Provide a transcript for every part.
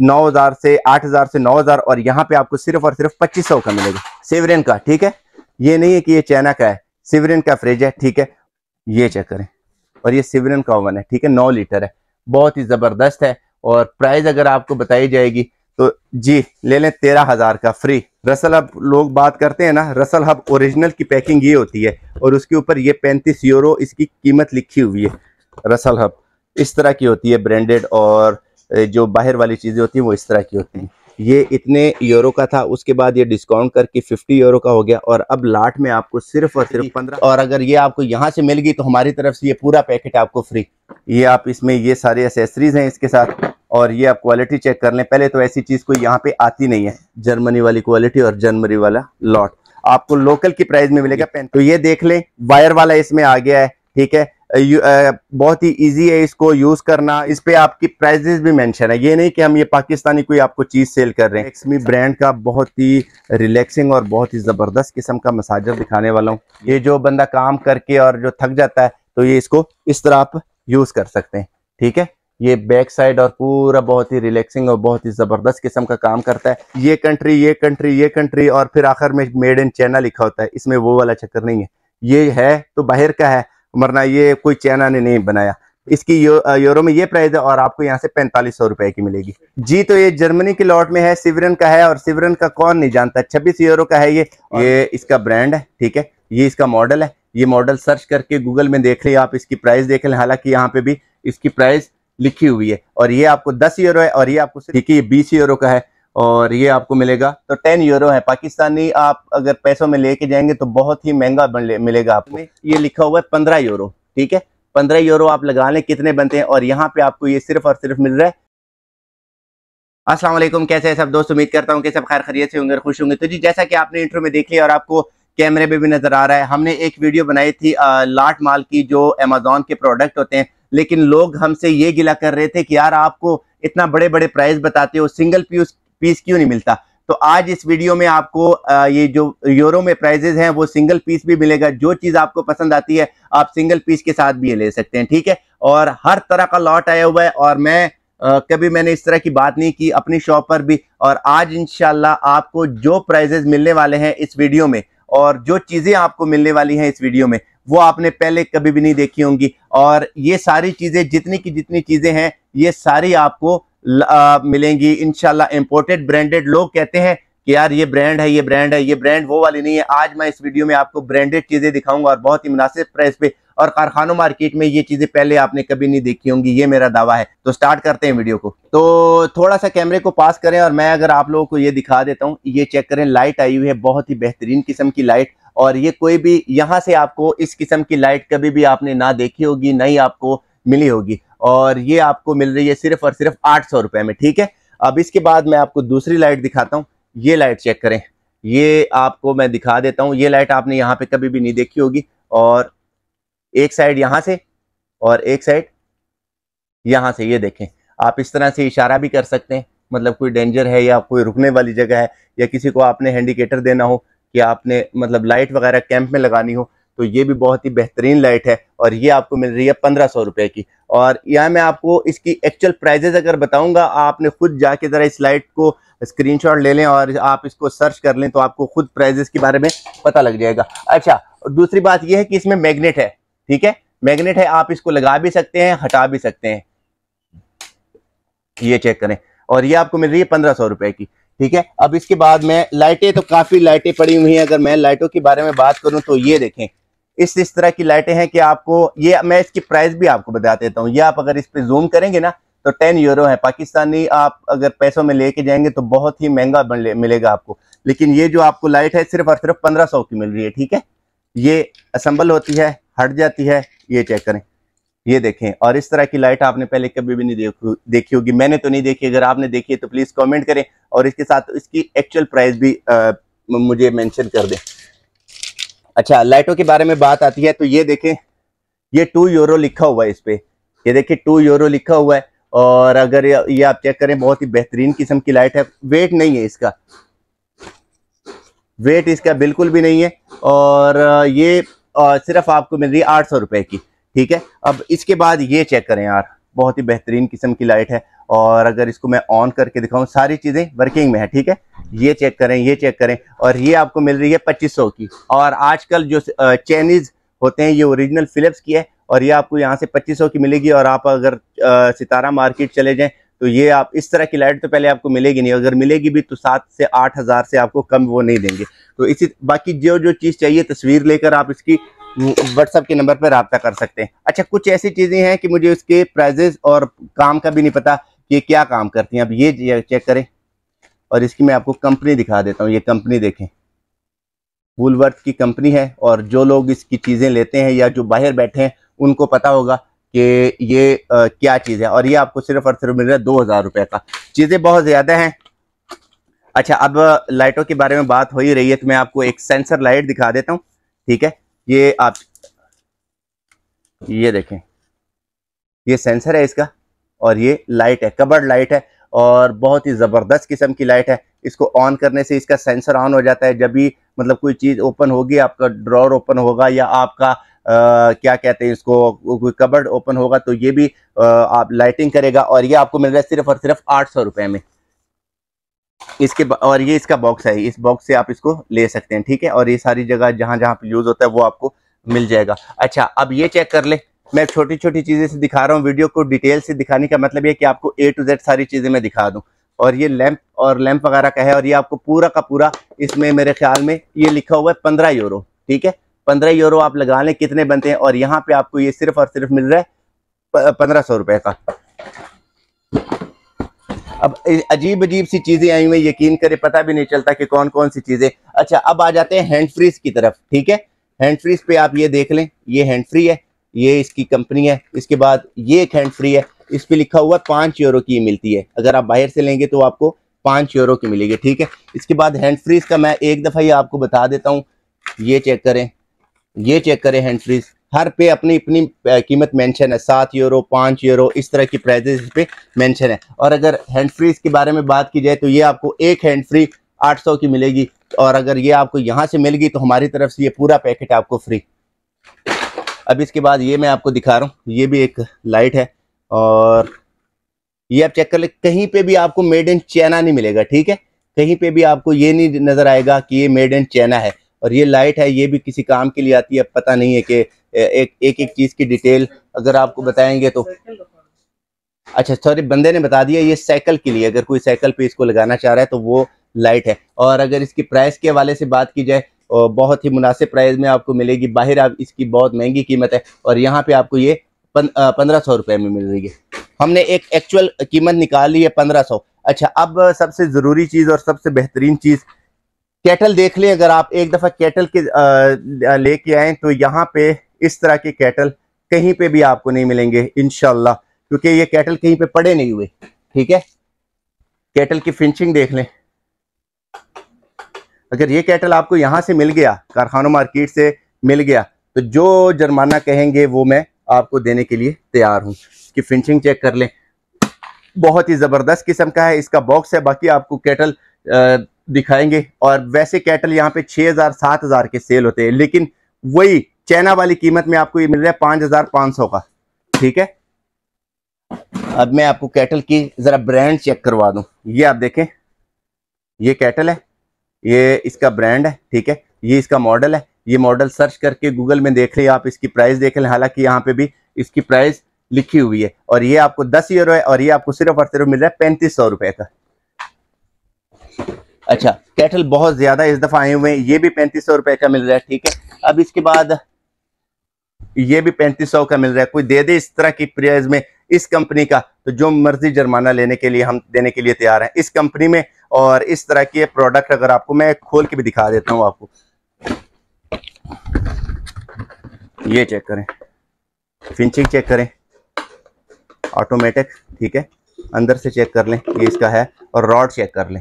9000 से 8000 से 9000 और यहाँ पे आपको सिर्फ और सिर्फ 2500 का मिलेगा सिवरेन का ठीक है ये नहीं है कि ये चाइना का है सिवरेन का फ्रिज है ठीक है ये चेक करें और ये सिवरेन का ओवन है ठीक है नौ लीटर है बहुत ही ज़बरदस्त है और प्राइस अगर आपको बताई जाएगी तो जी ले लें तेरह हज़ार का फ्री रसल हब लोग बात करते हैं ना रसल हब ओरिजिनल की पैकिंग ये होती है और उसके ऊपर ये पैंतीस यूरो इसकी कीमत लिखी हुई है रसल हब इस तरह की होती है ब्रांडेड और जो बाहर वाली चीज़ें होती हैं वो इस तरह की होती हैं ये इतने यूरो का था उसके बाद ये डिस्काउंट करके 50 यूरो का हो गया और अब लाट में आपको सिर्फ और सिर्फ 15 और अगर ये आपको यहाँ से मिल गई तो हमारी तरफ से ये पूरा पैकेट आपको फ्री ये आप इसमें ये सारे एसेसरीज हैं इसके साथ और ये आप क्वालिटी चेक कर लें पहले तो ऐसी चीज़ कोई यहाँ पे आती नहीं है जर्मनी वाली क्वालिटी और जर्मनी वाला लॉट आपको लोकल की प्राइस में मिलेगा पेन तो ये देख लें वायर वाला इसमें आ गया है ठीक है बहुत ही इजी है इसको यूज करना इस पे आपकी प्राइजेस भी मेंशन है ये नहीं कि हम ये पाकिस्तानी कोई आपको चीज सेल कर रहे हैं एक्समी ब्रांड का बहुत ही रिलैक्सिंग और बहुत ही जबरदस्त किस्म का मसाजर दिखाने वाला हूँ ये जो बंदा काम करके और जो थक जाता है तो ये इसको इस तरह आप यूज कर सकते हैं ठीक है ये बैक साइड और पूरा बहुत ही रिलैक्सिंग और बहुत ही जबरदस्त किस्म का काम करता है ये कंट्री ये कंट्री ये कंट्री और फिर आखिर में मेड इन चाइना लिखा होता है इसमें वो वाला चक्कर नहीं है ये है तो बाहर का है वरना ये कोई चाइना ने नहीं बनाया इसकी यो, यूरो में ये प्राइस है और आपको यहाँ से पैंतालीस सौ रुपए की मिलेगी जी तो ये जर्मनी के लॉट में है सिवरन का है और सिवरन का कौन नहीं जानता छब्बीस यूरो का है ये ये इसका ब्रांड है ठीक है ये इसका मॉडल है ये मॉडल सर्च करके गूगल में देख लें आप इसकी प्राइस देख लें हालांकि यहाँ पे भी इसकी प्राइस लिखी हुई है और ये आपको दस यूरो है और ये आपको ठीक है ये बीस यूरो का है और ये आपको मिलेगा तो टेन यूरो है पाकिस्तानी आप अगर पैसों में लेके जाएंगे तो बहुत ही महंगा मिलेगा आपको ये लिखा हुआ है पंद्रह यूरो ठीक है पंद्रह यूरो आप लगा लें कितने बनते हैं और यहाँ पे आपको ये सिर्फ और सिर्फ मिल रहा है असलम कैसे है सब दोस्त उम्मीद करता हूँ कि सब खैर खरीत से होंगे खुश होंगे तो जी जैसा कि आपने इंटरव्यू में देख लिया और आपको कैमरे में भी नज़र आ रहा है हमने एक वीडियो बनाई थी आ, लाट माल की जो अमेजोन के प्रोडक्ट होते हैं लेकिन लोग हमसे ये गिला कर रहे थे कि यार आपको इतना बड़े बड़े प्राइस बताते हो सिंगल पीस पीस क्यों नहीं मिलता तो आज इस वीडियो में आपको ये जो यूरो में प्राइजेज हैं वो सिंगल पीस भी मिलेगा जो चीज़ आपको पसंद आती है आप सिंगल पीस के साथ भी ये ले सकते हैं ठीक है और हर तरह का लॉट आया हुआ है और मैं आ, कभी मैंने इस तरह की बात नहीं की अपनी शॉप पर भी और आज इनशाला आपको जो प्राइजेस मिलने वाले हैं इस वीडियो में और जो चीज़ें आपको मिलने वाली हैं इस वीडियो में वो आपने पहले कभी भी नहीं देखी होंगी और ये सारी चीज़ें जितनी की जितनी चीज़ें हैं ये सारी आपको आ, मिलेंगी इनशाला इम्पोर्टेड ब्रांडेड लोग कहते हैं कि यार ये ब्रांड है ये ब्रांड है ये ब्रांड वो वाली नहीं है आज मैं इस वीडियो में आपको ब्रांडेड चीज़ें दिखाऊंगा और बहुत ही मुनासिब प्राइस पे और कारखानों मार्केट में ये चीज़ें पहले आपने कभी नहीं देखी होंगी ये मेरा दावा है तो स्टार्ट करते हैं वीडियो को तो थोड़ा सा कैमरे को पास करें और मैं अगर आप लोगों को ये दिखा देता हूँ ये चेक करें लाइट आई हुई है बहुत ही बेहतरीन किस्म की लाइट और ये कोई भी यहाँ से आपको इस किस्म की लाइट कभी भी आपने ना देखी होगी ना ही आपको मिली होगी और ये आपको मिल रही है सिर्फ और सिर्फ आठ सौ रुपए में ठीक है अब इसके बाद मैं आपको दूसरी लाइट दिखाता हूँ ये लाइट चेक करें ये आपको मैं दिखा देता हूँ ये लाइट आपने यहाँ पे कभी भी नहीं देखी होगी और एक साइड यहाँ से और एक साइड यहाँ से ये देखें आप इस तरह से इशारा भी कर सकते हैं मतलब कोई डेंजर है या कोई रुकने वाली जगह है या किसी को आपने हैंडिकेटर देना हो कि आपने मतलब लाइट वगैरह कैंप में लगानी हो तो ये भी बहुत ही बेहतरीन लाइट है और ये आपको मिल रही है पंद्रह सौ रुपये की और यह मैं आपको इसकी एक्चुअल प्राइजेज अगर बताऊंगा आपने खुद जाके ज़रा इस लाइट को स्क्रीनशॉट ले लें और आप इसको सर्च कर लें तो आपको खुद प्राइजेस के बारे में पता लग जाएगा अच्छा दूसरी बात यह है कि इसमें मैग्नेट है ठीक है मैग्नेट है आप इसको लगा भी सकते हैं हटा भी सकते हैं ये चेक करें और ये आपको मिल रही है पंद्रह सौ रुपए की ठीक है अब इसके बाद में लाइटें तो काफी लाइटें पड़ी हुई हैं अगर मैं लाइटों के बारे में बात करूं तो ये देखें इस इस तरह की लाइटें हैं कि आपको ये मैं इसकी प्राइस भी आपको बता देता हूँ ये आप अगर इस पर जूम करेंगे ना तो टेन यूरो है पाकिस्तानी आप अगर पैसों में लेके जाएंगे तो बहुत ही महंगा मिलेगा आपको लेकिन ये जो आपको लाइट है सिर्फ और सिर्फ पंद्रह सौ की मिल रही है ठीक है ये असम्बल होती है हट जाती है ये चेक करें ये देखें और इस तरह की लाइट आपने पहले कभी भी नहीं देख देखी होगी मैंने तो नहीं देखी अगर आपने देखी है तो प्लीज़ कमेंट करें और इसके साथ इसकी एक्चुअल प्राइस भी आ, मुझे मेंशन कर दें अच्छा लाइटों के बारे में बात आती है तो ये देखें ये टू यूरो लिखा हुआ है इस पर ये देखिए टू यूरो लिखा हुआ है और अगर ये आप चेक करें बहुत ही बेहतरीन किस्म की लाइट है वेट नहीं है इसका वेट इसका बिल्कुल भी नहीं है और ये सिर्फ आपको मिल रही है आठ सौ रुपए की ठीक है अब इसके बाद ये चेक करें यार बहुत ही बेहतरीन किस्म की लाइट है और अगर इसको मैं ऑन करके दिखाऊं सारी चीज़ें वर्किंग में है ठीक है ये चेक करें ये चेक करें और ये आपको मिल रही है पच्चीस सौ की और आजकल जो चाइनीज़ होते हैं ये ओरिजिनल फिलिप्स की है और ये आपको यहाँ से पच्चीस की मिलेगी और आप अगर सितारा मार्केट चले जाएँ तो ये आप इस तरह की लाइट तो पहले आपको मिलेगी नहीं अगर मिलेगी भी तो सात से आठ हज़ार से आपको कम वो नहीं देंगे तो इसी बाकी जो जो चीज़ चाहिए तस्वीर लेकर आप इसकी व्हाट्सअप के नंबर पर रबता कर सकते हैं अच्छा कुछ ऐसी चीज़ें हैं कि मुझे उसके प्राइजेस और काम का भी नहीं पता कि क्या काम करती हैं अब ये चेक करें और इसकी मैं आपको कंपनी दिखा देता हूँ ये कंपनी देखें वुलवर्थ की कंपनी है और जो लोग इसकी चीज़ें लेते हैं या जो बाहर बैठे हैं उनको पता होगा कि ये आ, क्या चीज़ है और ये आपको सिर्फ और सिर्फ मिल रहा है दो हज़ार रुपये का चीज़ें बहुत ज़्यादा हैं अच्छा अब लाइटों के बारे में बात हो ही रही है तो मैं आपको एक सेंसर लाइट दिखा देता हूँ ठीक है ये आप ये देखें ये सेंसर है इसका और ये लाइट है कबर्ड लाइट है और बहुत ही ज़बरदस्त किस्म की लाइट है इसको ऑन करने से इसका सेंसर ऑन हो जाता है जब भी मतलब कोई चीज़ ओपन होगी आपका ड्रॉर ओपन होगा या आपका आ, क्या कहते हैं इसको कोई कबर्ड ओपन होगा तो ये भी आ, आप लाइटिंग करेगा और ये आपको मिल रहा है सिर्फ और सिर्फ आठ सौ रुपये में इसके और ये इसका बॉक्स है इस बॉक्स से आप इसको ले सकते हैं ठीक है और ये सारी जगह जहाँ जहाँ पर यूज़ होता है वो आपको मिल जाएगा अच्छा अब ये चेक कर ले मैं छोटी छोटी चीज़ें से दिखा रहा हूँ वीडियो को डिटेल से दिखाने का मतलब ये कि आपको ए टू जेड सारी चीज़ें मैं दिखा दूँ और ये लैंप और लैंप वगैरह का है और ये आपको पूरा का पूरा इसमें मेरे ख्याल में ये लिखा हुआ है पंद्रह यूरो ठीक है पंद्रह यूरो आप लगा लें कितने बनते हैं और यहाँ पे आपको ये सिर्फ और सिर्फ मिल रहा है पंद्रह सौ रुपए का अब अजीब अजीब सी चीज़ें आई हुई यकीन करें पता भी नहीं चलता कि कौन कौन सी चीज़ें अच्छा अब आ जाते हैं हैंड फ्रीज की तरफ ठीक है हैंड फ्रीज पे आप ये देख लें ये हैंड फ्री है ये इसकी कंपनी है इसके बाद ये एक हैंड फ्री है इस पर लिखा हुआ पांच पाँच यूरो की मिलती है अगर आप बाहर से लेंगे तो आपको पाँच यूरो की मिलेगी ठीक है इसके बाद हैंड फ्रीज का मैं एक दफ़ा ही आपको बता देता हूँ ये चेक करें ये चेक करें हैंड फ्रीज हर पे अपनी अपनी कीमत मेंशन है सात यूरो पाँच यूरो इस तरह की प्राइजेस इस मेंशन मैंशन है और अगर हैंड फ्रीज के बारे में बात की जाए तो ये आपको एक हैंड फ्री 800 की मिलेगी और अगर ये आपको यहाँ से मिलेगी तो हमारी तरफ से ये पूरा पैकेट आपको फ्री अब इसके बाद ये मैं आपको दिखा रहा हूँ ये भी एक लाइट है और ये आप चेक कर ले कहीं पे भी आपको मेड इन चाइना नहीं मिलेगा ठीक है कहीं पे भी आपको ये नहीं नज़र आएगा कि ये मेड इन चाइना है और ये लाइट है ये भी किसी काम के लिए आती है पता नहीं है कि एक एक एक चीज़ की डिटेल अगर आपको बताएंगे तो अच्छा सॉरी बंदे ने बता दिया ये साइकिल के लिए अगर कोई साइकिल पे इसको लगाना चाह रहा है तो वो लाइट है और अगर इसकी प्राइस के हवाले से बात की जाए और बहुत ही मुनासिब प्राइस में आपको मिलेगी बाहर आप इसकी बहुत महंगी कीमत है और यहाँ पे आपको ये पन, पंद्रह सौ रुपये में मिल रही है हमने एक एक्चुअल कीमत निकाल ली है पंद्रह सौ अच्छा अब सबसे ज़रूरी चीज़ और सबसे बेहतरीन चीज़ कैटल देख लें अगर आप एक दफ़ा कैटल के लेके आए तो यहाँ पे इस तरह के कैटल कहीं पे भी आपको नहीं मिलेंगे इनशाला क्योंकि ये कैटल कहीं पे पड़े नहीं हुए ठीक है कैटल की फिनिशिंग देख लें अगर ये कैटल आपको यहाँ से मिल गया कारखानों मार्केट से मिल गया तो जो जुर्माना कहेंगे वो मैं आपको देने के लिए तैयार हूँ इसकी फिनिशिंग चेक कर लें बहुत ही ज़बरदस्त किस्म का है इसका बॉक्स है बाकी आपको कैटल दिखाएंगे और वैसे कैटल यहाँ पे 6000 7000 के सेल होते हैं लेकिन वही चाइना वाली कीमत में आपको ये मिल रहा है पाँच हज़ार सौ का ठीक है अब मैं आपको कैटल की ज़रा ब्रांड चेक करवा दूँ ये आप देखें ये कैटल है ये इसका ब्रांड है ठीक है ये इसका मॉडल है ये मॉडल सर्च करके गूगल में देख लें आप इसकी प्राइस देख लें हालांकि यहाँ पे भी इसकी प्राइस लिखी हुई है और ये आपको दस यूरो है और ये आपको सिर्फ और सिर्फ मिल रहा है पैंतीस सौ रुपए का अच्छा कैटल बहुत ज्यादा इस दफा आए हुए हैं ये भी पैंतीस सौ रुपए का मिल रहा है ठीक है अब इसके बाद ये भी पैंतीस सौ का मिल रहा है कोई दे दे इस तरह की प्राइस में इस कंपनी का तो जो मर्जी जुर्माना लेने के लिए हम देने के लिए तैयार है इस कंपनी में और इस तरह ये प्रोडक्ट अगर आपको मैं खोल के भी दिखा देता हूँ आपको ये चेक करें फिंचिंग चेक करें ऑटोमेटिक ठीक है अंदर से चेक कर लें ये इसका है और रॉड चेक कर लें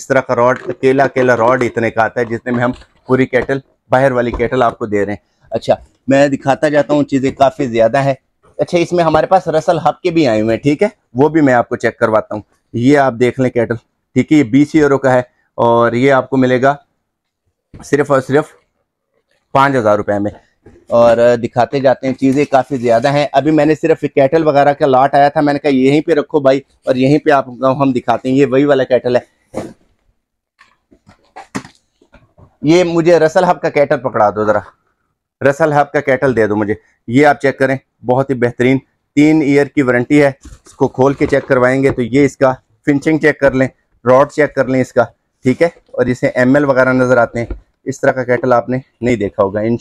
इस तरह का रॉड अकेला अकेला रॉड इतने का आता है जितने में हम पूरी केटल बाहर वाली केटल आपको दे रहे हैं अच्छा मैं दिखाता जाता हूँ चीज़ें काफ़ी ज़्यादा है अच्छा इसमें हमारे पास रसल हब के भी आए हुए हैं ठीक है वो भी मैं आपको चेक करवाता हूँ ये आप देख लें केटल ठीक है ये बीस यूरो का है और ये आपको मिलेगा सिर्फ और सिर्फ पाँच हज़ार रुपये में और दिखाते जाते हैं चीज़ें काफ़ी ज़्यादा हैं अभी मैंने सिर्फ कैटल वगैरह का लॉट आया था मैंने कहा यहीं पे रखो भाई और यहीं पे आप हम दिखाते हैं ये वही वाला कैटल है ये मुझे रसल हब का कैटल पकड़ा दो ज़रा रसल हब का कैटल दे दो मुझे ये आप चेक करें बहुत ही बेहतरीन तीन ईयर की वारंटी है इसको खोल के चेक करवाएंगे तो ये इसका फिनिशिंग चेक कर लें रॉड चेक कर लें इसका ठीक है और इसे एम वगैरह नज़र आते हैं इस तरह का कैटल आपने नहीं देखा होगा इन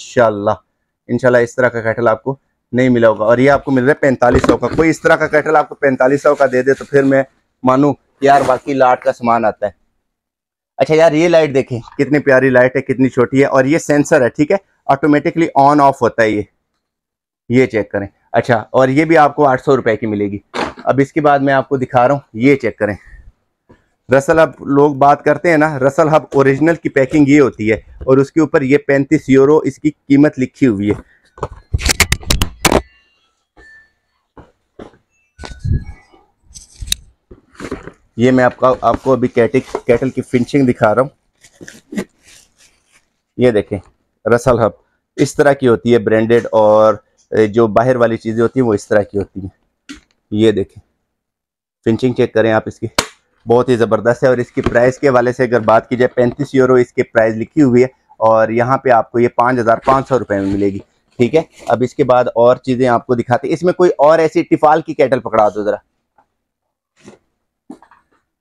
इनशाला इस तरह का कैटल आपको नहीं मिला होगा और ये आपको मिल रहा है पैंतालीस सौ का कोई इस तरह का कैटल आपको पैंतालीस सौ का दे दे तो फिर मैं मानूँ यार बाकी लाट का सामान आता है अच्छा यार ये लाइट देखें कितनी प्यारी लाइट है कितनी छोटी है और ये सेंसर है ठीक है ऑटोमेटिकली ऑन ऑफ होता है ये ये चेक करें अच्छा और ये भी आपको आठ सौ रुपए की मिलेगी अब इसके बाद मैं आपको दिखा रहा हूँ ये चेक करें रसल हब लोग बात करते हैं ना रसल हब ओरिजिनल की पैकिंग ये होती है और उसके ऊपर ये पैंतीस यूरो इसकी कीमत लिखी हुई है ये मैं आपका आपको अभी कैटिक कैटल की फिनिशिंग दिखा रहा हूँ ये देखें रसल हब इस तरह की होती है ब्रांडेड और जो बाहर वाली चीज़ें होती हैं वो इस तरह की होती हैं ये देखें फिनिशिंग चेक करें आप इसकी बहुत ही ज़बरदस्त है और इसकी प्राइस के वाले से अगर बात की जाए पैंतीस यूरो इसकी प्राइस लिखी हुई है और यहाँ पे आपको ये पाँच हज़ार पाँच सौ रुपये में मिलेगी ठीक है अब इसके बाद और चीज़ें आपको दिखाते हैं इसमें कोई और ऐसी टिफाल की कैटल पकड़ा दो ज़रा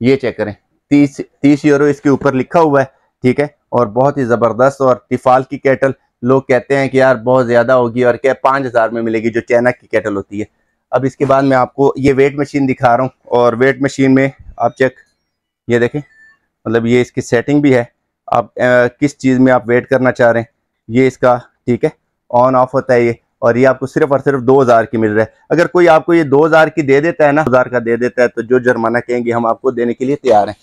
ये चेक करें तीस तीस यूरो इसके ऊपर लिखा हुआ है ठीक है और बहुत ही ज़बरदस्त और टिफाल की कैटल लोग कहते हैं कि यार बहुत ज़्यादा होगी और क्या पाँच हज़ार में मिलेगी जो चैनक की कैटल होती है अब इसके बाद मैं आपको ये वेट मशीन दिखा रहा हूँ और वेट मशीन में आप चेक ये देखें मतलब ये इसकी सेटिंग भी है आप ए, किस चीज़ में आप वेट करना चाह रहे हैं ये इसका ठीक है ऑन ऑफ होता है ये और ये आपको सिर्फ और सिर्फ दो हज़ार की मिल रहा है अगर कोई आपको ये दो हज़ार की दे देता है ना हज़ार का दे देता है तो जो जुर्माना कहेंगे हम आपको देने के लिए तैयार हैं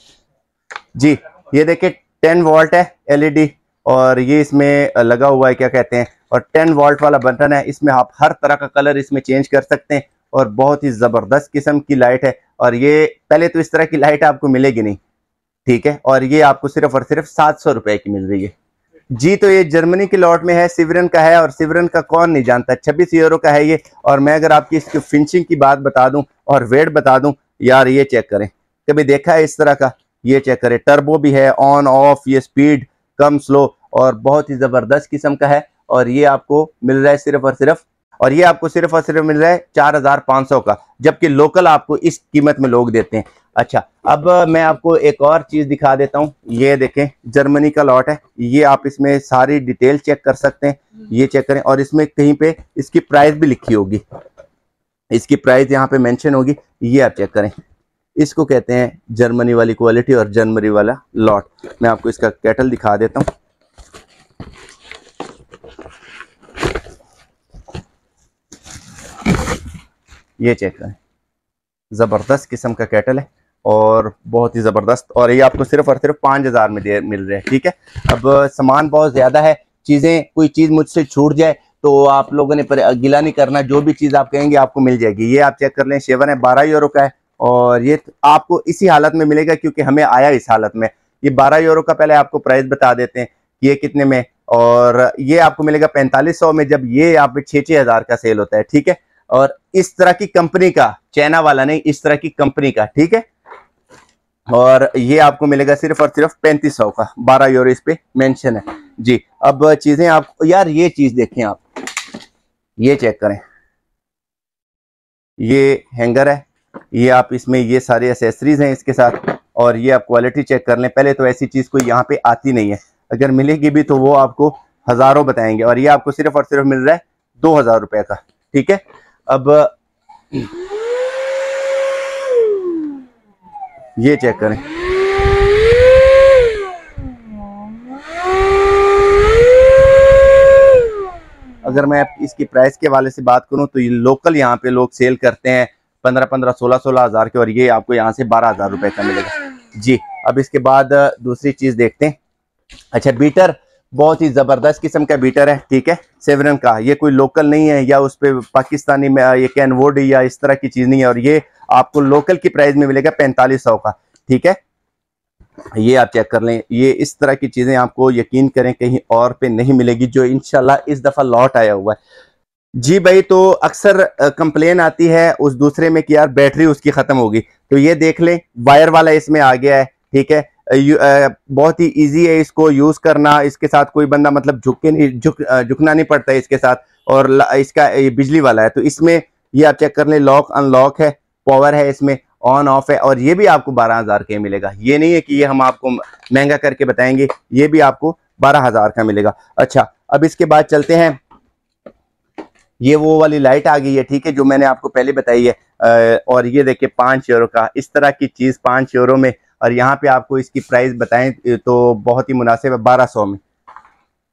जी ये देखिए टेन वोल्ट है एलईडी और ये इसमें लगा हुआ है क्या कहते हैं और टेन वोल्ट वाला बटन है इसमें आप हर तरह का कलर इसमें चेंज कर सकते हैं और बहुत ही ज़बरदस्त किस्म की लाइट है और ये पहले तो इस तरह की लाइट आपको मिलेगी नहीं ठीक है और ये आपको सिर्फ और सिर्फ सात सौ रुपए की मिल रही है जी तो ये जर्मनी के लॉट में है सिवरन का है और सिवरन का कौन नहीं जानता छब्बीस यूरो का है ये और मैं अगर आपकी इसकी फिनिशिंग की बात बता दूं और वेट बता दूं यार ये चेक करें कभी देखा है इस तरह का ये चेक करें टर्बो भी है ऑन ऑफ ये स्पीड कम स्लो और बहुत ही ज़बरदस्त किस्म का है और ये आपको मिल रहा है सिर्फ और सिर्फ और ये आपको सिर्फ और सिर्फ मिल रहा है चार हज़ार पाँच सौ का जबकि लोकल आपको इस कीमत में लोग देते हैं अच्छा अब मैं आपको एक और चीज़ दिखा देता हूँ ये देखें जर्मनी का लॉट है ये आप इसमें सारी डिटेल चेक कर सकते हैं ये चेक करें और इसमें कहीं पे इसकी प्राइस भी लिखी होगी इसकी प्राइस यहाँ पे मेंशन होगी ये आप चेक करें इसको कहते हैं जर्मनी वाली क्वालिटी और जर्मनी वाला लॉट मैं आपको इसका कैटल दिखा देता हूँ ये चेक करें ज़बरदस्त किस्म का कैटल है और बहुत ही ज़बरदस्त और ये आपको सिर्फ और सिर्फ पाँच हज़ार में दे मिल रहे हैं ठीक है अब सामान बहुत ज़्यादा है चीज़ें कोई चीज़ मुझसे छूट जाए तो आप लोगों ने गिला नहीं करना जो भी चीज़ आप कहेंगे आपको मिल जाएगी ये आप चेक कर लें शेवर है बारह यूरो का है और ये तो आपको इसी हालत में मिलेगा क्योंकि हमें आया इस हालत में ये बारह यूरो का पहले आपको प्राइस बता देते हैं ये कितने में और ये आपको मिलेगा पैंतालीस सौ में जब ये आप छः छः हज़ार का सेल होता है ठीक है और इस तरह की कंपनी का चाइना वाला नहीं इस तरह की कंपनी का ठीक है और ये आपको मिलेगा सिर्फ और सिर्फ पैंतीस सौ का बारह यूरो इस पे मेंशन है जी अब चीजें आप यार ये चीज देखें आप ये चेक करें ये हैंगर है ये आप इसमें ये सारे एसेसरीज हैं इसके साथ और ये आप क्वालिटी चेक कर लें पहले तो ऐसी चीज़ कोई यहाँ पे आती नहीं है अगर मिलेगी भी तो वो आपको हज़ारों बताएंगे और ये आपको सिर्फ और सिर्फ मिल रहा है दो हज़ार रुपये का ठीक है अब ये चेक करें अगर मैं इसकी प्राइस के वाले से बात करूं तो ये लोकल यहाँ पे लोग सेल करते हैं पंद्रह पंद्रह सोलह सोलह हज़ार के और ये आपको यहाँ से बारह हज़ार रुपए का मिलेगा जी अब इसके बाद दूसरी चीज़ देखते हैं अच्छा बीटर बहुत ही ज़बरदस्त किस्म का बीटर है ठीक है सेवरन का ये कोई लोकल नहीं है या उस पर पाकिस्तानी में ये कैनवोड या इस तरह की चीज़ नहीं है और ये आपको लोकल की प्राइस में मिलेगा पैंतालीस सौ का ठीक है ये आप चेक कर लें ये इस तरह की चीज़ें आपको यकीन करें कहीं और पे नहीं मिलेगी जो इनशाला इस दफ़ा लौट आया हुआ है जी भाई तो अक्सर कंप्लेन आती है उस दूसरे में कि यार बैटरी उसकी ख़त्म होगी तो ये देख लें वायर वाला इसमें आ गया है ठीक है बहुत ही इजी है इसको यूज़ करना इसके साथ कोई बंदा मतलब झुक के नहीं झुक झुकना नहीं पड़ता है इसके साथ और इसका बिजली वाला है तो इसमें ये आप चेक कर लें लॉक अनलॉक है पावर है इसमें ऑन ऑफ है और ये भी आपको बारह हज़ार के मिलेगा ये नहीं है कि ये हम आपको महंगा करके बताएंगे ये भी आपको बारह हज़ार का मिलेगा अच्छा अब इसके बाद चलते हैं ये वो वाली लाइट आ गई है ठीक है जो मैंने आपको पहले बताई है और ये देखिए पांच यूरो का इस तरह की चीज़ पांच यूरो में और यहाँ पे आपको इसकी प्राइस बताएं तो बहुत ही मुनासिब है बारह सौ में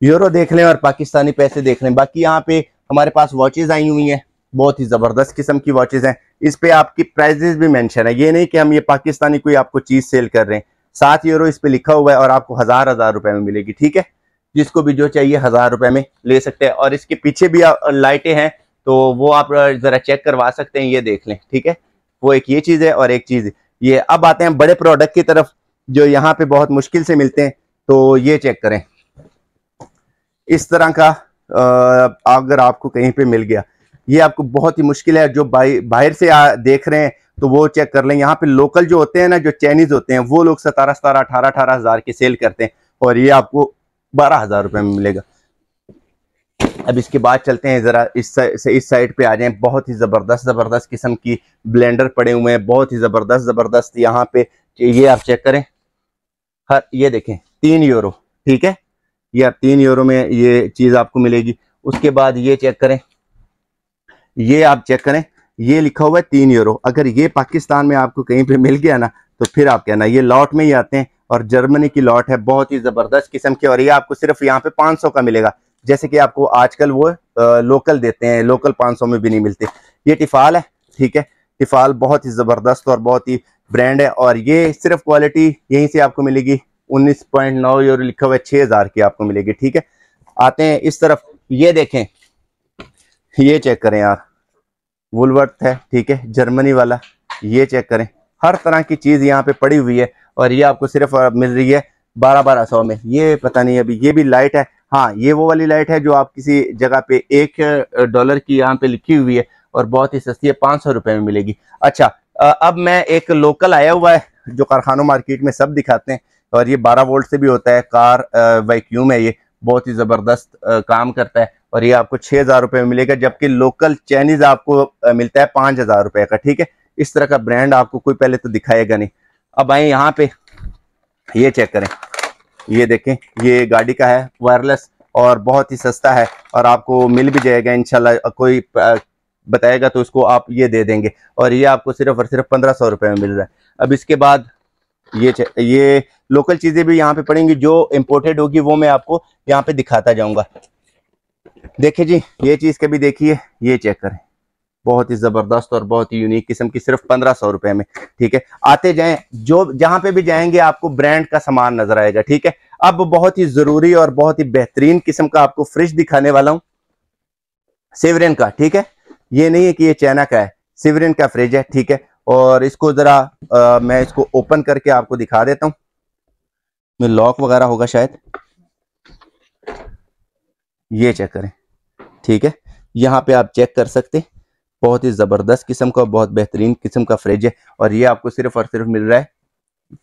यूरो देख लें और पाकिस्तानी पैसे देख लें बाकी यहाँ पे हमारे पास वॉचेज़ आई हुई हैं बहुत ही ज़बरदस्त किस्म की वॉचेज़ हैं इस पर आपकी प्राइजेज भी मैंशन है ये नहीं कि हम ये पाकिस्तानी कोई आपको चीज़ सेल कर रहे हैं सात यूरो इस पर लिखा हुआ है और आपको हज़ार हज़ार रुपये में मिलेगी ठीक है जिसको भी जो चाहिए हज़ार रुपये में ले सकते हैं और इसके पीछे भी लाइटें हैं तो वो आप ज़रा चेक करवा सकते हैं ये देख लें ठीक है वो एक ये चीज़ है और एक चीज़ है ये अब आते हैं बड़े प्रोडक्ट की तरफ जो यहाँ पे बहुत मुश्किल से मिलते हैं तो ये चेक करें इस तरह का अगर आपको कहीं पे मिल गया ये आपको बहुत ही मुश्किल है जो बाहर से आ, देख रहे हैं तो वो चेक कर लें यहाँ पे लोकल जो होते हैं ना जो चाइनीज होते हैं वो लोग सतारह सतारह अठारह अठारह हज़ार के सेल करते हैं और ये आपको बारह हज़ार रुपये में मिलेगा अब इसके बाद चलते हैं ज़रा इस इस साइड पे आ जाएं बहुत ही ज़बरदस्त ज़बरदस्त किस्म की ब्लेंडर पड़े हुए हैं बहुत ही ज़बरदस्त ज़बरदस्त यहाँ पे ये आप चेक करें हर ये देखें तीन यूरो ठीक है ये आप तीन यूरो में ये चीज़ आपको मिलेगी उसके बाद ये चेक करें ये आप चेक करें ये लिखा हुआ है तीन यूरो अगर ये पाकिस्तान में आपको कहीं पर मिल गया ना तो फिर आप कहना ये लॉट में ही आते हैं और जर्मनी की लॉट है बहुत ही ज़बरदस्त किस्म की और ये आपको सिर्फ यहाँ पे 500 का मिलेगा जैसे कि आपको आजकल वो लोकल देते हैं लोकल 500 में भी नहीं मिलते ये टिफाल है ठीक है टिफाल बहुत ही ज़बरदस्त और बहुत ही ब्रांड है और ये सिर्फ क्वालिटी यहीं से आपको मिलेगी उन्नीस पॉइंट नौ लिखा हुआ है छः हज़ार की आपको मिलेगी ठीक है आते हैं इस तरफ ये देखें ये चेक करें यार वुलवर्थ है ठीक है जर्मनी वाला ये चेक करें हर तरह की चीज़ यहाँ पे पड़ी हुई है और ये आपको सिर्फ मिल रही है बारह बारह सौ में ये पता नहीं अभी ये भी लाइट है हाँ ये वो वाली लाइट है जो आप किसी जगह पे एक डॉलर की यहाँ पे लिखी हुई है और बहुत ही सस्ती है पाँच सौ में मिलेगी अच्छा अब मैं एक लोकल आया हुआ है जो कारखानों मार्केट में सब दिखाते हैं और ये 12 वोल्ट से भी होता है कार वैक्यूम है ये बहुत ही ज़बरदस्त काम करता है और ये आपको छह हज़ार रुपये में मिलेगा जबकि लोकल चाइनीज़ आपको मिलता है पांच हज़ार रुपये का ठीक है इस तरह का ब्रांड आपको कोई पहले तो दिखाएगा नहीं अब आए यहाँ पे ये चेक करें ये देखें ये गाड़ी का है वायरलेस और बहुत ही सस्ता है और आपको मिल भी जाएगा इनशाला कोई बताएगा तो उसको आप ये दे देंगे और ये आपको सिर्फ और सिर्फ पंद्रह सौ रुपये में मिल रहा है अब इसके बाद ये ये लोकल चीज़ें भी यहाँ पे पड़ेंगी जो इम्पोर्टेड होगी वो मैं आपको यहाँ पे दिखाता जाऊँगा देखिए जी ये चीज़ कभी देखिए ये चेक करें बहुत ही ज़बरदस्त और बहुत ही यूनिक किस्म की सिर्फ पंद्रह सौ रुपए में ठीक है आते जाए जो जहां पे भी जाएंगे आपको ब्रांड का सामान नजर आएगा ठीक है अब बहुत ही ज़रूरी और बहुत ही बेहतरीन किस्म का आपको फ्रिज दिखाने वाला हूं सिवरेन का ठीक है ये नहीं है कि ये चैना का है सिवरेन का फ्रिज है ठीक है और इसको ज़रा मैं इसको ओपन करके आपको दिखा देता हूं लॉक वगैरह होगा शायद ये चेक करें ठीक है यहां पे आप चेक कर सकते हैं बहुत ही ज़बरदस्त किस्म का बहुत बेहतरीन किस्म का फ्रिज है और ये आपको सिर्फ और सिर्फ मिल रहा है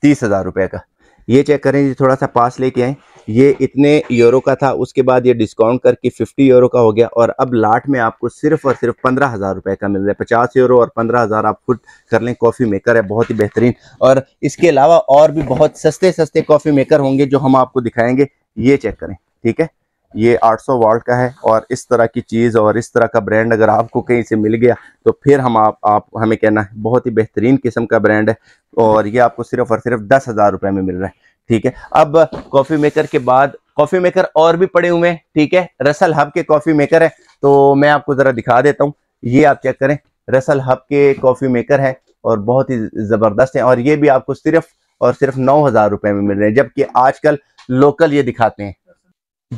तीस हज़ार रुपए का ये चेक करें जी थोड़ा सा पास लेके आए ये इतने यूरो का था उसके बाद ये डिस्काउंट करके 50 यूरो का हो गया और अब लाट में आपको सिर्फ और सिर्फ पंद्रह हज़ार रुपए का मिल रहा है पचास यूरो और पंद्रह हज़ार आप खुद कर लें कॉफ़ी मेकर है बहुत ही बेहतरीन और इसके अलावा और भी बहुत सस्ते सस्ते कॉफ़ी मेकर होंगे जो हम आपको दिखाएंगे ये चेक करें ठीक है ये 800 वाट का है और इस तरह की चीज़ और इस तरह का ब्रांड अगर आपको कहीं से मिल गया तो फिर हम आप, आप हमें कहना है बहुत ही बेहतरीन किस्म का ब्रांड है और ये आपको सिर्फ और सिर्फ दस हज़ार रुपये में मिल रहा है ठीक है अब कॉफ़ी मेकर के बाद कॉफ़ी मेकर और भी पड़े हुए हैं ठीक है रसल हब के कॉफ़ी मेकर है तो मैं आपको ज़रा दिखा देता हूँ ये आप चेक करें रसल हब के कॉफ़ी मेकर है और बहुत ही ज़बरदस्त है और ये भी आपको सिर्फ और सिर्फ नौ हज़ार रुपये में मिल रहे हैं जबकि आजकल लोकल ये दिखाते हैं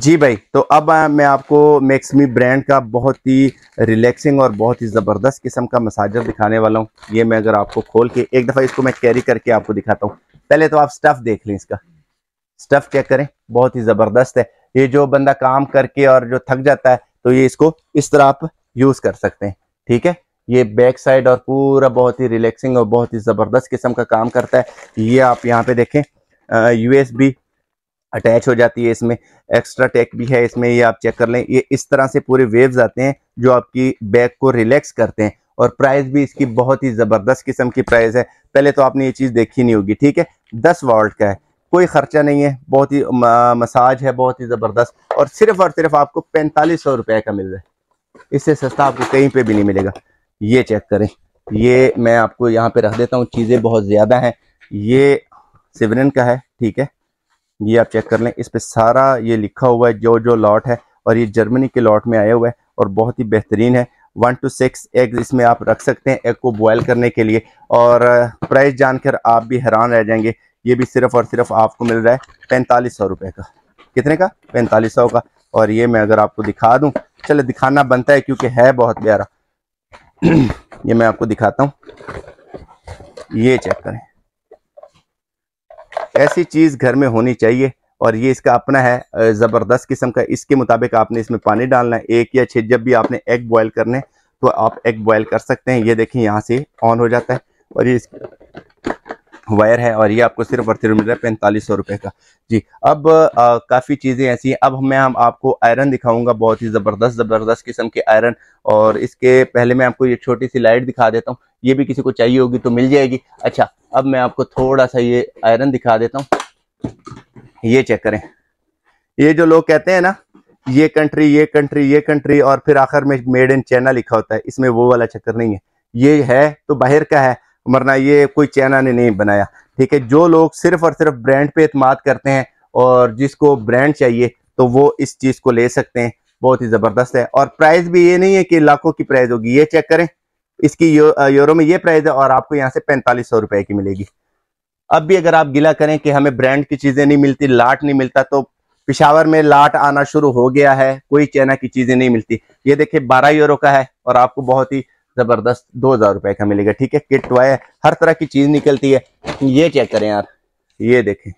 जी भाई तो अब मैं आपको मैक्समी ब्रांड का बहुत ही रिलैक्सिंग और बहुत ही ज़बरदस्त किस्म का मसाजर दिखाने वाला हूँ ये मैं अगर आपको खोल के एक दफ़ा इसको मैं कैरी करके आपको दिखाता हूँ पहले तो आप स्टफ़ देख लें इसका स्टफ़ चेक करें बहुत ही ज़बरदस्त है ये जो बंदा काम करके और जो थक जाता है तो ये इसको इस तरह आप यूज़ कर सकते हैं ठीक है ये बैक साइड और पूरा बहुत ही रिलैक्सिंग और बहुत ही ज़बरदस्त किस्म का काम करता है ये आप यहाँ पे देखें यूएसबी अटैच हो जाती है इसमें एक्स्ट्रा टेक भी है इसमें ये आप चेक कर लें ये इस तरह से पूरे वेव्स आते हैं जो आपकी बैक को रिलैक्स करते हैं और प्राइस भी इसकी बहुत ही ज़बरदस्त किस्म की प्राइस है पहले तो आपने ये चीज़ देखी नहीं होगी ठीक है दस वॉल्ट का है कोई ख़र्चा नहीं है बहुत ही मसाज है बहुत ही ज़बरदस्त और सिर्फ और सिर्फ आपको पैंतालीस सौ रुपये का मिल रहा है इससे सस्ता आपको कहीं पर भी नहीं मिलेगा ये चेक करें ये मैं आपको यहाँ पर रख देता हूँ चीज़ें बहुत ज़्यादा हैं ये सिवरन का है ठीक है ये आप चेक कर लें इस पर सारा ये लिखा हुआ है जो जो लॉट है और ये जर्मनी के लॉट में आया हुआ है और बहुत ही बेहतरीन है वन टू सिक्स एग इसमें आप रख सकते हैं एग को बॉयल करने के लिए और प्राइस uh, जानकर आप भी हैरान रह जाएंगे ये भी सिर्फ और सिर्फ आपको मिल रहा है पैंतालीस सौ रुपये का कितने का पैंतालीस सौ का और ये मैं अगर आपको दिखा दूँ चले दिखाना बनता है क्योंकि है बहुत प्यारा ये मैं आपको दिखाता हूँ ये चेक करें ऐसी चीज़ घर में होनी चाहिए और ये इसका अपना है ज़बरदस्त किस्म का इसके मुताबिक आपने इसमें पानी डालना है एक या छः जब भी आपने एग बॉयल करने तो आप एग बॉयल कर सकते हैं ये देखिए यहाँ से ऑन हो जाता है और ये वायर है और ये आपको सिर्फ और सिर्फ मिल रहा है पैंतालीस सौ रुपए का जी अब काफ़ी चीज़ें ऐसी हैं अब मैं हम आपको आयरन दिखाऊंगा बहुत ही ज़बरदस्त ज़बरदस्त किस्म के आयरन और इसके पहले मैं आपको ये छोटी सी लाइट दिखा देता हूँ ये भी किसी को चाहिए होगी तो मिल जाएगी अच्छा अब मैं आपको थोड़ा सा ये आयरन दिखा देता हूँ ये चेक करें ये जो लोग कहते हैं ना ये कंट्री ये कंट्री ये कंट्री और फिर आखिर में मेड इन चाइना लिखा होता है इसमें वो वाला चक्कर नहीं है ये है तो बाहर का है मरना ये कोई चाइना ने नहीं बनाया ठीक है जो लोग सिर्फ और सिर्फ ब्रांड पे अतमाद करते हैं और जिसको ब्रांड चाहिए तो वो इस चीज़ को ले सकते हैं बहुत ही ज़बरदस्त है और प्राइस भी ये नहीं है कि लाखों की प्राइस होगी ये चेक करें इसकी यो, यूरो में ये प्राइस है और आपको यहाँ से पैंतालीस सौ रुपए की मिलेगी अब भी अगर आप गिला करें कि हमें ब्रांड की चीज़ें नहीं मिलती लाट नहीं मिलता तो पिशावर में लाट आना शुरू हो गया है कोई चैना की चीज़ें नहीं मिलती ये देखिए बारह यूरो का है और आपको बहुत ही ज़बरदस्त दो हज़ार रुपए का मिलेगा ठीक है किट वाय हर तरह की चीज़ निकलती है ये चेक करें यार ये देखें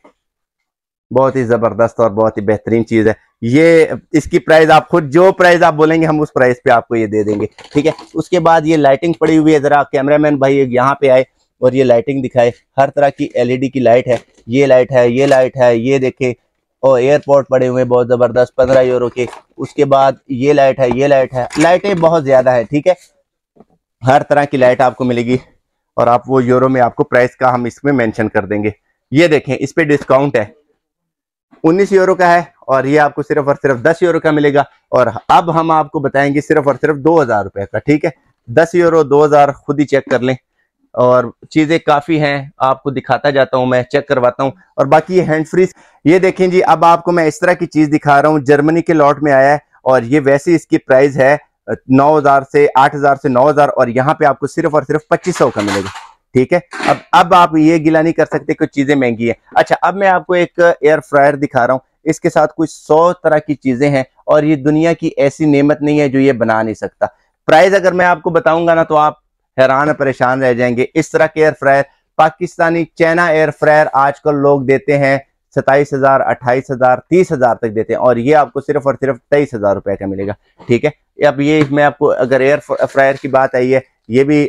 बहुत ही ज़बरदस्त और बहुत ही बेहतरीन चीज़ है ये इसकी प्राइस आप खुद जो प्राइस आप बोलेंगे हम उस प्राइस पे आपको ये दे देंगे ठीक है उसके बाद ये लाइटिंग पड़ी हुई है ज़रा कैमरामैन भाई यहाँ पे आए और ये लाइटिंग दिखाए हर तरह की एलईडी की लाइट है ये लाइट है ये लाइट है ये देखे और एयरपोर्ट पड़े हुए बहुत ज़बरदस्त पंद्रह यूरो के उसके बाद ये लाइट है ये लाइट है लाइटें बहुत ज़्यादा है ठीक है हर तरह की लाइट आपको मिलेगी और आप वो यूरो में आपको प्राइस का हम इसमें मैंशन कर देंगे ये देखें इस पर डिस्काउंट है उन्नीस यूरो का है और ये आपको सिर्फ और सिर्फ दस यूरो का मिलेगा और अब हम आपको बताएंगे सिर्फ और सिर्फ दो हजार रुपये का ठीक है दस यूरो दो हजार खुद ही चेक कर लें और चीज़ें काफ़ी हैं आपको दिखाता जाता हूँ मैं चेक करवाता हूँ और बाकी ये हैंड फ्री ये देखें जी अब आपको मैं इस तरह की चीज़ दिखा रहा हूँ जर्मनी के लॉट में आया है और ये वैसे इसकी प्राइस है नौ हज़ार से आठ हज़ार से नौ हज़ार और यहाँ पे आपको सिर्फ और सिर्फ पच्चीस सौ का मिलेगा ठीक है अब अब आप ये गिला नहीं कर सकते कुछ चीजें महंगी है अच्छा अब मैं आपको एक एयर फ्रायर दिखा रहा हूँ इसके साथ कुछ सौ तरह की चीजें हैं और ये दुनिया की ऐसी नेमत नहीं है जो ये बना नहीं सकता प्राइस अगर मैं आपको बताऊंगा ना तो आप हैरान परेशान रह जाएंगे इस तरह के air fryer Pakistani China air fryer आजकल लोग देते हैं सताईस हजार अट्ठाईस हजार तीस हजार तक देते हैं और ये आपको सिर्फ और सिर्फ तेईस हजार रुपए का मिलेगा ठीक है अब ये मैं आपको अगर एयर फ्रायर की बात आई है ये भी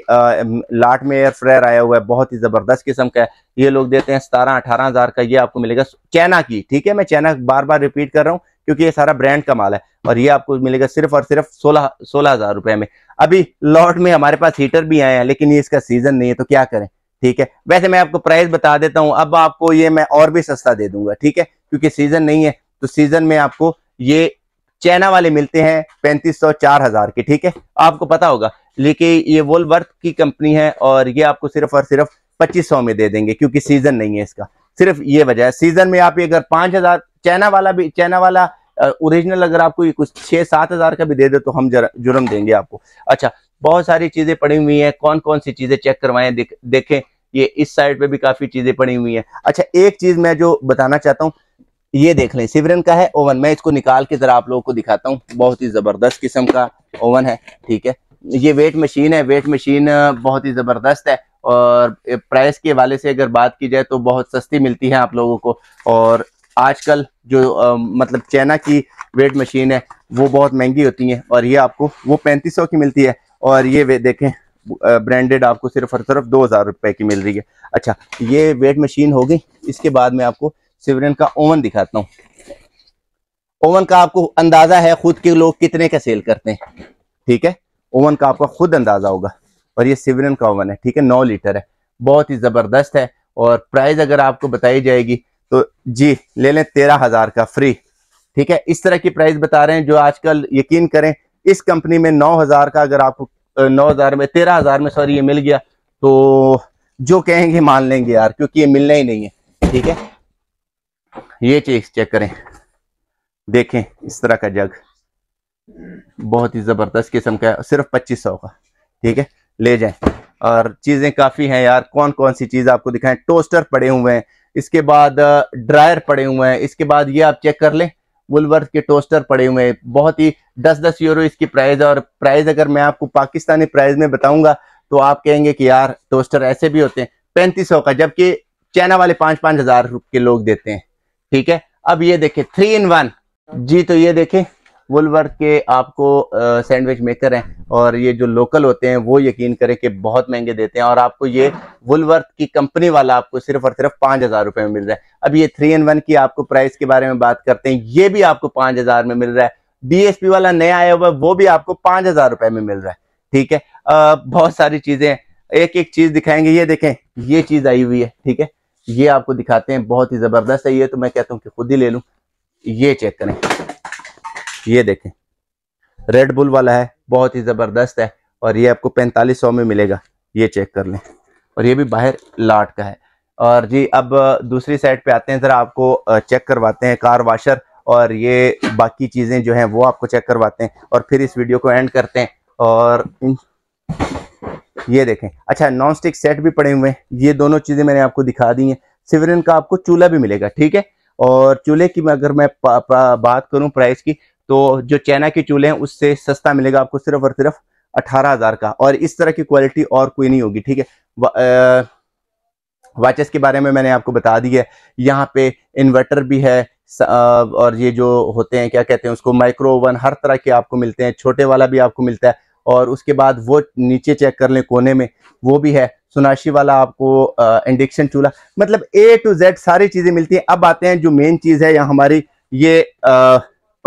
लाट में एयर फ्रायर आया हुआ है बहुत ही ज़बरदस्त किस्म का है ये लोग देते हैं सतारह अठारह हज़ार का ये आपको मिलेगा चैना की ठीक है मैं चैना बार बार रिपीट कर रहा हूँ क्योंकि ये सारा ब्रांड का माल है और ये आपको मिलेगा सिर्फ और सिर्फ सोलह सोलह हज़ार रुपये में अभी लॉट में हमारे पास हीटर भी आए हैं लेकिन ये इसका सीज़न नहीं है तो क्या करें ठीक है वैसे मैं आपको प्राइस बता देता हूँ अब आपको ये मैं और भी सस्ता दे दूंगा ठीक है क्योंकि सीज़न नहीं है तो सीज़न में आपको ये चाइना वाले मिलते हैं पैंतीस सौ चार हजार के ठीक है आपको पता होगा लेकिन ये वोलवर्थ की कंपनी है और ये आपको सिर्फ और सिर्फ पच्चीस सौ में दे देंगे क्योंकि सीजन नहीं है इसका सिर्फ ये वजह है सीजन में आप ये अगर पांच हजार चाइना वाला भी चाइना वाला ओरिजिनल अगर आपको ये कुछ छह सात हजार का भी दे दे तो हम जुर्म देंगे आपको अच्छा बहुत सारी चीजें पड़ी हुई हैं कौन कौन सी चीजें चेक करवाएं देखें ये इस साइड पे भी काफी चीजें पड़ी हुई हैं अच्छा एक चीज मैं जो बताना चाहता हूँ ये देख लें सिवरन का है ओवन मैं इसको निकाल के जरा आप लोगों को दिखाता हूँ बहुत ही जबरदस्त किस्म का ओवन है ठीक है ये वेट मशीन है वेट मशीन बहुत ही ज़बरदस्त है और प्राइस के हवाले से अगर बात की जाए तो बहुत सस्ती मिलती है आप लोगों को और आजकल जो आ, मतलब चाइना की वेट मशीन है वो बहुत महंगी होती है और ये आपको वो पैंतीस सौ की मिलती है और ये देखें ब्रांडेड आपको सिर्फ और सिर्फ दो हज़ार रुपए की मिल रही है अच्छा ये वेट मशीन हो गई इसके बाद में आपको सिवरन का ओवन दिखाता हूँ ओवन का आपको अंदाजा है खुद के लोग कितने का सेल करते हैं ठीक है ओवन का आपका खुद अंदाजा होगा और ये सिवरन का ओवन है ठीक है नौ लीटर है बहुत ही ज़बरदस्त है और प्राइस अगर आपको बताई जाएगी तो जी ले लें तेरह हज़ार का फ्री ठीक है इस तरह की प्राइस बता रहे हैं जो आजकल यकीन करें इस कंपनी में नौ हज़ार का अगर आपको नौ हज़ार में तेरह हज़ार में सॉरी ये मिल गया तो जो कहेंगे मान लेंगे यार क्योंकि ये मिलना ही नहीं है ठीक है ये चीज चेक करें देखें इस तरह का जग बहुत ही ज़बरदस्त किस्म का है सिर्फ पच्चीस सौ का ठीक है ले जाए और चीज़ें काफ़ी हैं यार कौन कौन सी चीज़ आपको दिखाएं टोस्टर पड़े हुए हैं इसके बाद ड्रायर पड़े हुए हैं इसके बाद ये आप चेक कर लें वुलवर्थ के टोस्टर पड़े हुए हैं बहुत ही दस दस यूरो इसकी प्राइस और प्राइस अगर मैं आपको पाकिस्तानी प्राइस में बताऊंगा तो आप कहेंगे कि यार टोस्टर ऐसे भी होते हैं पैंतीस सौ का जबकि चाइना वाले पांच पांच हज़ार के लोग देते हैं ठीक है अब ये देखे थ्री इन वन जी तो ये देखे वुलवर्थ के आपको सैंडविच मेकर हैं और ये जो लोकल होते हैं वो यकीन करें कि बहुत महंगे देते हैं और आपको ये वुलवर्थ की कंपनी वाला आपको सिर्फ और सिर्फ पांच हज़ार रुपए में मिल रहा है अब ये थ्री इन वन की आपको प्राइस के बारे में बात करते हैं ये भी आपको पांच हज़ार में मिल रहा है डीएसपी वाला नया आया हुआ है वो भी आपको पांच हज़ार रुपये में मिल रहा है ठीक है आ, बहुत सारी चीज़ें एक एक चीज़ दिखाएंगे ये देखें ये चीज़ आई हुई है ठीक है ये आपको दिखाते हैं बहुत ही ज़बरदस्त है ये तो मैं कहता हूँ कि खुद ही ले लू ये चेक करें ये देखें रेड बुल वाला है बहुत ही ज़बरदस्त है और ये आपको पैंतालीस सौ में मिलेगा ये चेक कर लें और ये भी बाहर लाट का है और जी अब दूसरी साइड पे आते हैं ज़रा आपको चेक करवाते हैं कार वाशर और ये बाकी चीज़ें जो हैं वो आपको चेक करवाते हैं और फिर इस वीडियो को एंड करते हैं और ये देखें अच्छा नॉन स्टिक सेट भी पड़े हुए हैं ये दोनों चीज़ें मैंने आपको दिखा दी हैं सिवरन का आपको चूल्हा भी मिलेगा ठीक है और चूल्हे की अगर मैं पा, पा, बात करूं प्राइस की तो जो चाइना के चूल्हे हैं उससे सस्ता मिलेगा आपको सिर्फ और सिर्फ अठारह हज़ार का और इस तरह की क्वालिटी और कोई नहीं होगी ठीक है वाचेस के बारे में मैंने आपको बता दी है यहाँ पे इन्वर्टर भी है और ये जो होते हैं क्या कहते हैं उसको माइक्रो ओवन हर तरह के आपको मिलते हैं छोटे वाला भी आपको मिलता है और उसके बाद वो नीचे चेक कर लें कोने में वो भी है सुनाशी वाला आपको इंडक्शन चूल्हा मतलब ए टू जेड सारी चीज़ें मिलती हैं अब आते हैं जो मेन चीज़ है यहाँ हमारी ये आ,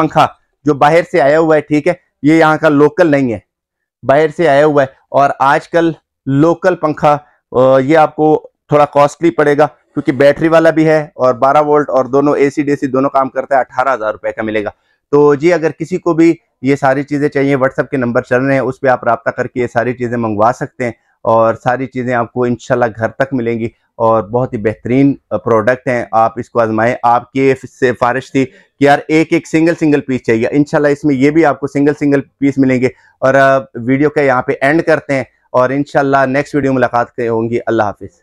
पंखा जो बाहर से आया हुआ है ठीक है ये यहाँ का लोकल नहीं है बाहर से आया हुआ है और आजकल लोकल पंखा ये आपको थोड़ा कॉस्टली पड़ेगा क्योंकि बैटरी वाला भी है और 12 वोल्ट और दोनों एसी डीसी दोनों काम करता है अठारह हज़ार रुपए का मिलेगा तो जी अगर किसी को भी ये सारी चीज़ें चाहिए व्हाट्सअप के नंबर चल रहे हैं उस पर आप रबता करके ये सारी चीज़ें मंगवा सकते हैं और सारी चीज़ें आपको इन घर तक मिलेंगी और बहुत ही बेहतरीन प्रोडक्ट हैं आप इसको आजमाएं आपकी सिफारिश थी कि यार एक एक सिंगल सिंगल पीस चाहिए इन इसमें ये भी आपको सिंगल सिंगल पीस मिलेंगे और वीडियो का यहाँ पे एंड करते हैं और इन नेक्स्ट वीडियो मुलाकात होंगी अल्लाह हाफिज़